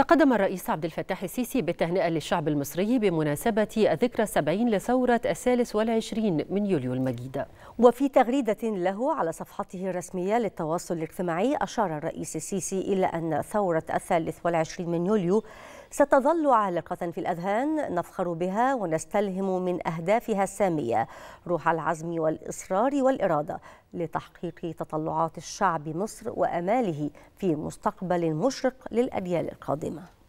تقدم الرئيس عبد الفتاح السيسي بالتهنئة للشعب المصري بمناسبة الذكرى السبعين لثورة الثالث والعشرين من يوليو المجيد وفي تغريدة له على صفحته الرسمية للتواصل الاجتماعي أشار الرئيس السيسي إلى أن ثورة الثالث والعشرين من يوليو ستظل عالقة في الأذهان نفخر بها ونستلهم من أهدافها السامية روح العزم والإصرار والإرادة لتحقيق تطلعات الشعب مصر وأماله في مستقبل مشرق للأجيال القادمة